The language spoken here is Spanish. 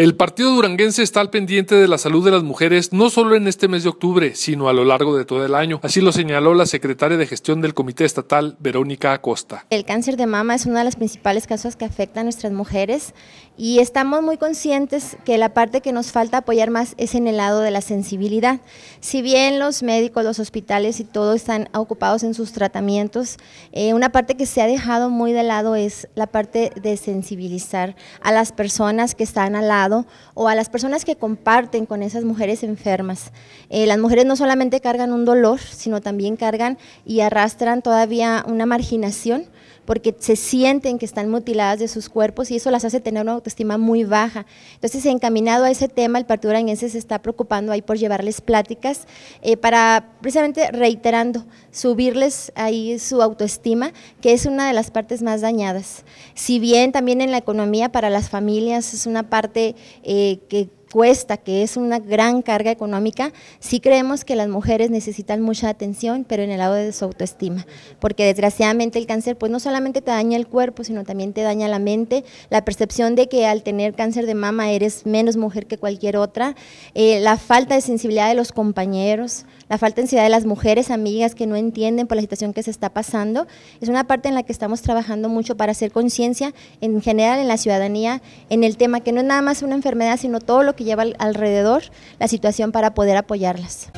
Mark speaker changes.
Speaker 1: El partido duranguense está al pendiente de la salud de las mujeres no solo en este mes de octubre, sino a lo largo de todo el año. Así lo señaló la secretaria de gestión del Comité Estatal, Verónica Acosta.
Speaker 2: El cáncer de mama es una de las principales causas que afecta a nuestras mujeres y estamos muy conscientes que la parte que nos falta apoyar más es en el lado de la sensibilidad. Si bien los médicos, los hospitales y todo están ocupados en sus tratamientos, eh, una parte que se ha dejado muy de lado es la parte de sensibilizar a las personas que están al lado o a las personas que comparten con esas mujeres enfermas. Eh, las mujeres no solamente cargan un dolor, sino también cargan y arrastran todavía una marginación porque se sienten que están mutiladas de sus cuerpos y eso las hace tener una autoestima muy baja. Entonces, encaminado a ese tema, el Partido Arañense se está preocupando ahí por llevarles pláticas eh, para, precisamente reiterando, subirles ahí su autoestima, que es una de las partes más dañadas. Si bien también en la economía para las familias es una parte eh, que cuesta, que es una gran carga económica, sí creemos que las mujeres necesitan mucha atención, pero en el lado de su autoestima, porque desgraciadamente el cáncer pues no solamente te daña el cuerpo, sino también te daña la mente, la percepción de que al tener cáncer de mama eres menos mujer que cualquier otra, eh, la falta de sensibilidad de los compañeros, la falta de sensibilidad de las mujeres, amigas que no entienden por la situación que se está pasando, es una parte en la que estamos trabajando mucho para hacer conciencia en general en la ciudadanía, en el tema que no es nada más una enfermedad, sino todo lo que que lleva alrededor la situación para poder apoyarlas.